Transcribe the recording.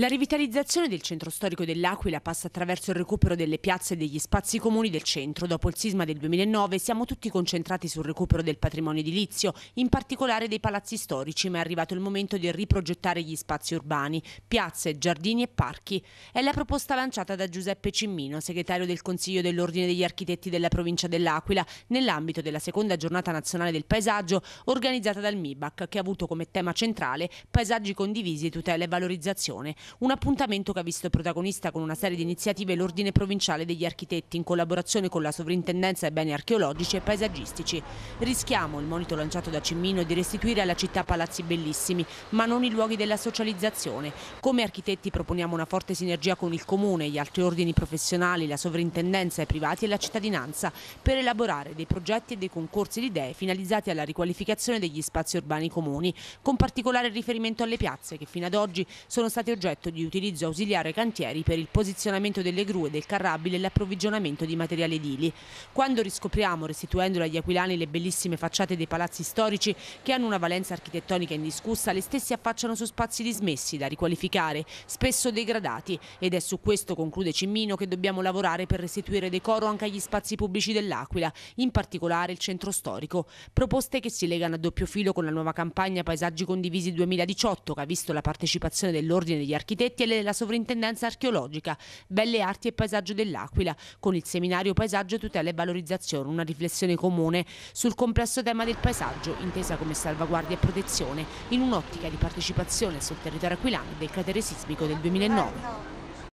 La rivitalizzazione del centro storico dell'Aquila passa attraverso il recupero delle piazze e degli spazi comuni del centro. Dopo il sisma del 2009 siamo tutti concentrati sul recupero del patrimonio edilizio, in particolare dei palazzi storici, ma è arrivato il momento di riprogettare gli spazi urbani, piazze, giardini e parchi. È la proposta lanciata da Giuseppe Cimmino, segretario del Consiglio dell'Ordine degli Architetti della provincia dell'Aquila, nell'ambito della seconda giornata nazionale del paesaggio organizzata dal MIBAC, che ha avuto come tema centrale paesaggi condivisi, tutela e valorizzazione. Un appuntamento che ha visto protagonista con una serie di iniziative l'Ordine Provinciale degli Architetti in collaborazione con la Sovrintendenza ai Beni Archeologici e Paesaggistici. Rischiamo, il monito lanciato da Cimmino, di restituire alla città palazzi bellissimi, ma non i luoghi della socializzazione. Come architetti proponiamo una forte sinergia con il Comune, gli altri ordini professionali, la Sovrintendenza ai privati e la cittadinanza per elaborare dei progetti e dei concorsi di idee finalizzati alla riqualificazione degli spazi urbani comuni, con particolare riferimento alle piazze che fino ad oggi sono state oggetto progetto di utilizzo ausiliare cantieri per il posizionamento delle grue, del carrabile e l'approvvigionamento di materiale edili. Quando riscopriamo, restituendo agli aquilani, le bellissime facciate dei palazzi storici che hanno una valenza architettonica indiscussa, le stesse affacciano su spazi dismessi da riqualificare, spesso degradati ed è su questo, conclude Cimmino, che dobbiamo lavorare per restituire decoro anche agli spazi pubblici dell'Aquila, in particolare il centro storico. Proposte che si legano a doppio filo con la nuova campagna Paesaggi Condivisi 2018 che ha visto la partecipazione dell'Ordine degli architetti e della Sovrintendenza Archeologica, Belle Arti e Paesaggio dell'Aquila, con il seminario Paesaggio, Tutela e Valorizzazione, una riflessione comune sul complesso tema del paesaggio, intesa come salvaguardia e protezione, in un'ottica di partecipazione sul territorio aquilano del cratere sismico del 2009.